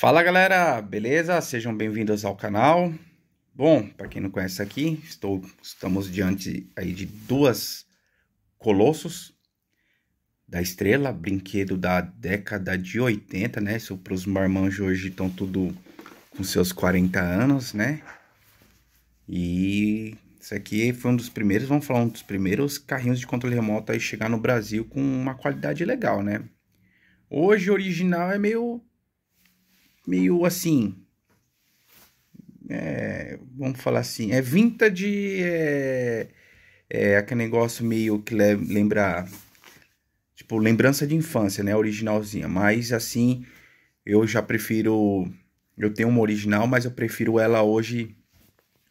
Fala galera, beleza? Sejam bem-vindos ao canal. Bom, para quem não conhece aqui, estou, estamos diante aí de duas colossos da estrela, brinquedo da década de 80, né? Isso para os marmanjos hoje estão tudo com seus 40 anos, né? E isso aqui foi um dos primeiros, vamos falar, um dos primeiros carrinhos de controle remoto aí chegar no Brasil com uma qualidade legal, né? Hoje, original é meio meio assim. É, vamos falar assim, é vintage, é, é aquele negócio meio que lembra, tipo, lembrança de infância, né, originalzinha, mas assim, eu já prefiro, eu tenho uma original, mas eu prefiro ela hoje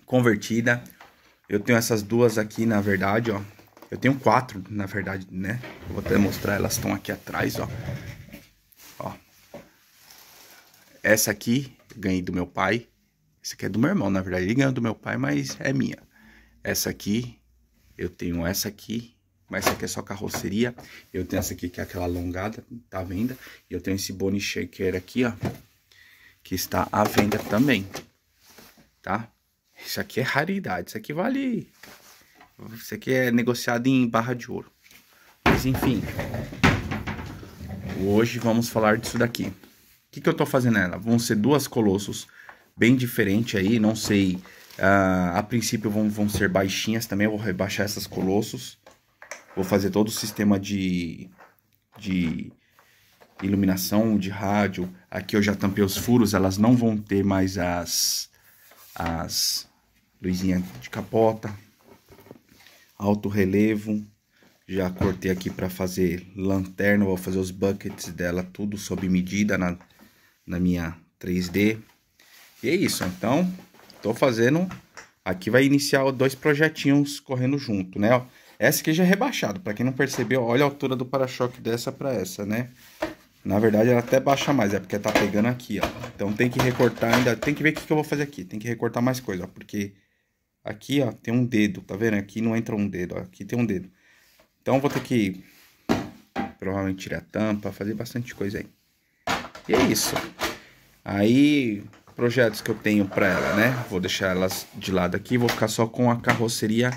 convertida, eu tenho essas duas aqui, na verdade, ó, eu tenho quatro, na verdade, né, vou até mostrar, elas estão aqui atrás, ó, ó, essa aqui ganhei do meu pai. Essa aqui é do meu irmão, na verdade. Ele ganhou do meu pai, mas é minha. Essa aqui, eu tenho essa aqui, mas essa aqui é só carroceria. Eu tenho essa aqui, que é aquela alongada, tá à venda. E eu tenho esse bone shaker aqui, ó, que está à venda também, tá? Isso aqui é raridade, isso aqui vale... Isso aqui é negociado em barra de ouro. Mas enfim, hoje vamos falar disso daqui que, que eu estou fazendo nela? Vão ser duas colossos bem diferentes aí, não sei. Uh, a princípio vão, vão ser baixinhas também, eu vou rebaixar essas colossos. Vou fazer todo o sistema de, de iluminação, de rádio. Aqui eu já tampei os furos, elas não vão ter mais as, as luzinhas de capota. Alto relevo. Já cortei aqui para fazer lanterna, vou fazer os buckets dela tudo sob medida na, na minha 3D. E é isso, então, tô fazendo... Aqui vai iniciar dois projetinhos correndo junto, né? Essa aqui já é rebaixado, para quem não percebeu, olha a altura do para-choque dessa para essa, né? Na verdade, ela até baixa mais, é porque tá pegando aqui, ó. Então tem que recortar ainda, tem que ver o que, que eu vou fazer aqui. Tem que recortar mais coisa, ó, porque aqui, ó, tem um dedo, tá vendo? Aqui não entra um dedo, ó, aqui tem um dedo. Então vou ter que provavelmente tirar a tampa, fazer bastante coisa aí. E é isso. Aí, projetos que eu tenho para ela, né? Vou deixar elas de lado aqui, vou ficar só com a carroceria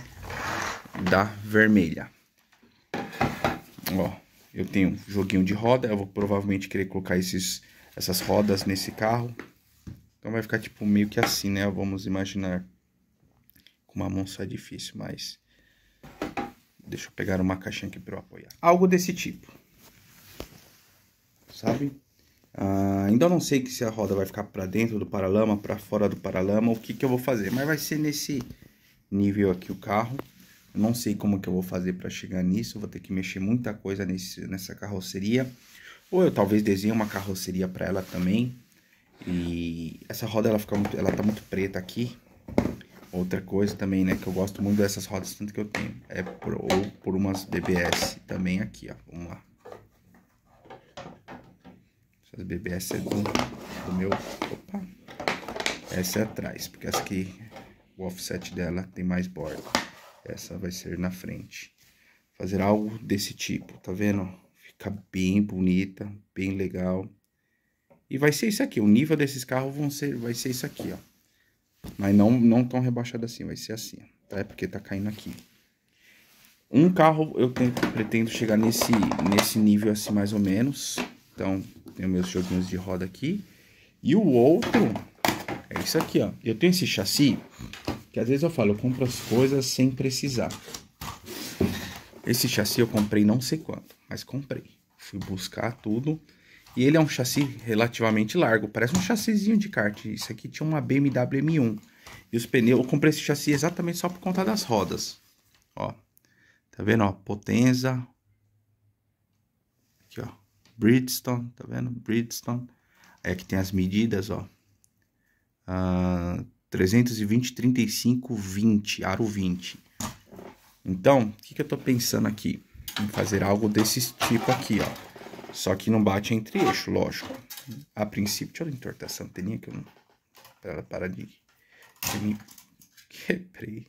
da vermelha. Ó, eu tenho um joguinho de roda, eu vou provavelmente querer colocar esses, essas rodas nesse carro. Então vai ficar tipo meio que assim, né? Vamos imaginar. Com uma mão só é difícil, mas... Deixa eu pegar uma caixinha aqui para eu apoiar. Algo desse tipo. Sabe? Ah, ainda não sei se a roda vai ficar para dentro do paralama, para fora do paralama, o que, que eu vou fazer. Mas vai ser nesse nível aqui o carro. Eu não sei como que eu vou fazer para chegar nisso. Vou ter que mexer muita coisa nesse, nessa carroceria. Ou eu talvez desenhe uma carroceria para ela também. E essa roda ela fica muito, ela tá muito preta aqui. Outra coisa também, né, que eu gosto muito dessas rodas, tanto que eu tenho, é por, ou por umas BBS também aqui, ó. Vamos lá. Essas bebês essa é do, do meu... Opa! Essa é atrás, porque essa aqui, o offset dela tem mais borda. Essa vai ser na frente. Fazer algo desse tipo, tá vendo? Fica bem bonita, bem legal. E vai ser isso aqui, o nível desses carros vão ser, vai ser isso aqui, ó. Mas não, não tão rebaixado assim, vai ser assim, tá? É porque tá caindo aqui. Um carro eu tenho, pretendo chegar nesse, nesse nível assim mais ou menos. Então, tenho meus joguinhos de roda aqui. E o outro é isso aqui, ó. Eu tenho esse chassi que às vezes eu falo, eu compro as coisas sem precisar. Esse chassi eu comprei não sei quanto, mas comprei. Fui buscar tudo. E ele é um chassi relativamente largo, parece um chassizinho de kart. Isso aqui tinha uma BMW M1. E os pneus, eu comprei esse chassi exatamente só por conta das rodas. Ó, tá vendo, ó, Potenza. Aqui, ó, Bridgestone, tá vendo? Bridgestone. Aí é aqui tem as medidas, ó. Uh, 320, 35, 20, aro 20. Então, o que, que eu tô pensando aqui? Em fazer algo desse tipo aqui, ó. Só que não bate entre eixo, lógico. A princípio, deixa eu entortar essa anteninha que eu não... Pra ela parar de... me... Quebrei.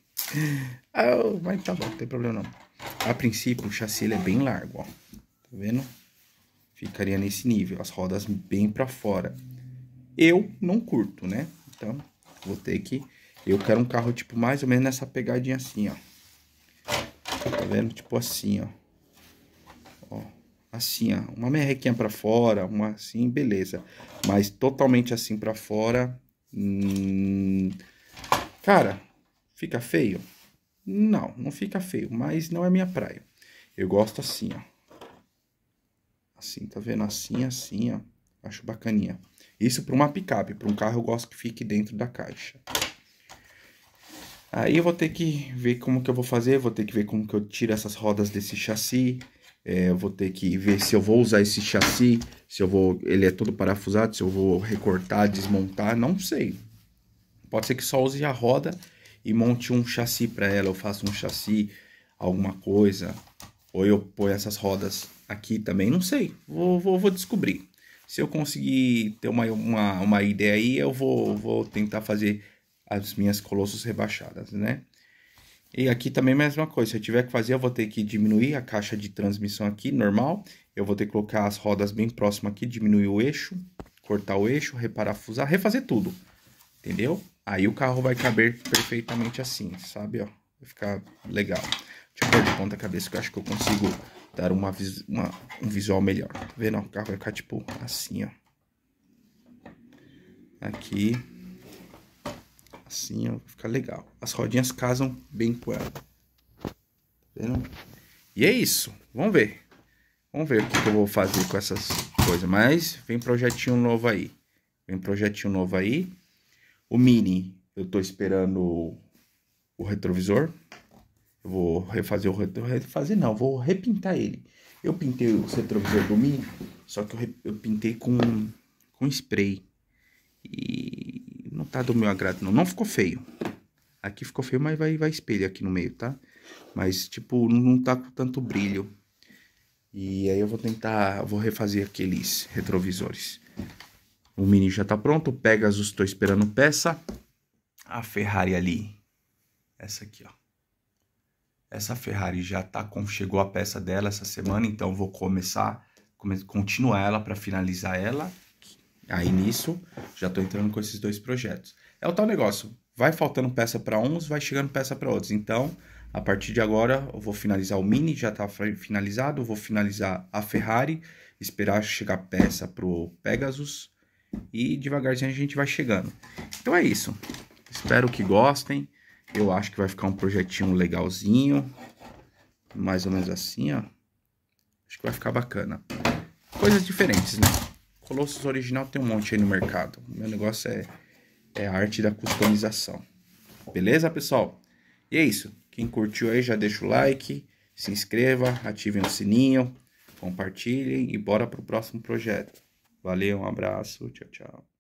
Ah, mas tá bom, não tem problema não. A princípio, o chassi ele é bem largo, ó. Tá vendo? Ficaria nesse nível, as rodas bem para fora. Eu não curto, né? Então, vou ter que... Eu quero um carro, tipo, mais ou menos nessa pegadinha assim, ó. Tá vendo? Tipo assim, ó. Ó, assim, ó. Uma merrequinha pra fora, uma assim, beleza. Mas totalmente assim pra fora... Hum... Cara, fica feio? Não, não fica feio, mas não é minha praia. Eu gosto assim, ó. Assim, tá vendo? Assim, assim, ó. Acho bacaninha. Isso para uma picape. Para um carro eu gosto que fique dentro da caixa. Aí eu vou ter que ver como que eu vou fazer. Vou ter que ver como que eu tiro essas rodas desse chassi. É, eu vou ter que ver se eu vou usar esse chassi. Se eu vou... Ele é todo parafusado. Se eu vou recortar, desmontar. Não sei. Pode ser que só use a roda e monte um chassi para ela. Eu faço um chassi, alguma coisa. Ou eu ponho essas rodas aqui também, não sei. Vou, vou, vou descobrir. Se eu conseguir ter uma, uma, uma ideia aí, eu vou, vou tentar fazer as minhas colossos rebaixadas, né? E aqui também a mesma coisa, se eu tiver que fazer, eu vou ter que diminuir a caixa de transmissão aqui, normal. Eu vou ter que colocar as rodas bem próximas aqui, diminuir o eixo, cortar o eixo, reparafusar, refazer tudo, entendeu? Aí o carro vai caber perfeitamente assim, sabe? Ó, vai ficar legal. Deixa eu pôr de ponta cabeça que eu acho que eu consigo dar uma, uma, um visual melhor. Tá vendo? O carro vai ficar tipo assim, ó. Aqui. Assim, ó. Fica legal. As rodinhas casam bem com ela. Tá vendo? E é isso. Vamos ver. Vamos ver o que, que eu vou fazer com essas coisas. Mas vem projetinho novo aí. Vem projetinho novo aí. O Mini, eu tô esperando o retrovisor. Eu vou refazer o refazer não, vou repintar ele. Eu pintei o retrovisor do domingo, só que eu, eu pintei com, com spray. E não tá do meu agrado não, não ficou feio. Aqui ficou feio, mas vai, vai espelho aqui no meio, tá? Mas, tipo, não tá com tanto brilho. E aí eu vou tentar, vou refazer aqueles retrovisores. O Mini já tá pronto, o Pegasus tô esperando peça. A Ferrari ali, essa aqui, ó essa Ferrari já tá com, chegou a peça dela essa semana, então vou começar, come, continuar ela para finalizar ela. Aí nisso, já tô entrando com esses dois projetos. É o tal negócio, vai faltando peça para uns, vai chegando peça para outros. Então, a partir de agora, eu vou finalizar o Mini, já tá finalizado, vou finalizar a Ferrari, esperar chegar peça pro Pegasus e devagarzinho a gente vai chegando. Então é isso. Espero que gostem. Eu acho que vai ficar um projetinho legalzinho. Mais ou menos assim, ó. Acho que vai ficar bacana. Coisas diferentes, né? Colossus original tem um monte aí no mercado. Meu negócio é, é a arte da customização. Beleza, pessoal? E é isso. Quem curtiu aí já deixa o like, se inscreva, ativem o sininho, compartilhem e bora pro próximo projeto. Valeu, um abraço, tchau, tchau.